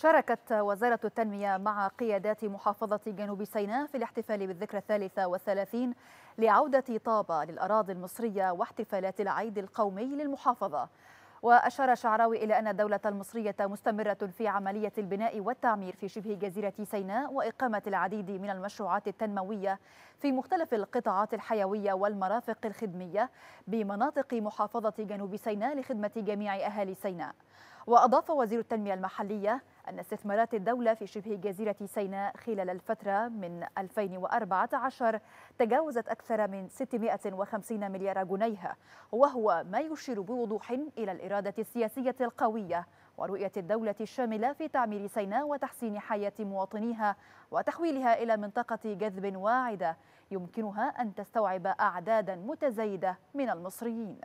شاركت وزارة التنمية مع قيادات محافظة جنوب سيناء في الاحتفال بالذكرى الثالثة والثلاثين لعودة طابة للأراضي المصرية واحتفالات العيد القومي للمحافظة وأشار شعراوي إلى أن الدولة المصرية مستمرة في عملية البناء والتعمير في شبه جزيرة سيناء وإقامة العديد من المشروعات التنموية في مختلف القطاعات الحيوية والمرافق الخدمية بمناطق محافظة جنوب سيناء لخدمة جميع أهالي سيناء وأضاف وزير التنمية المحلية أن استثمارات الدولة في شبه جزيرة سيناء خلال الفترة من 2014 تجاوزت أكثر من 650 مليار جنيه وهو ما يشير بوضوح إلى الإرادة السياسية القوية ورؤية الدولة الشاملة في تعمير سيناء وتحسين حياة مواطنيها وتحويلها إلى منطقة جذب واعدة يمكنها أن تستوعب أعدادا متزايدة من المصريين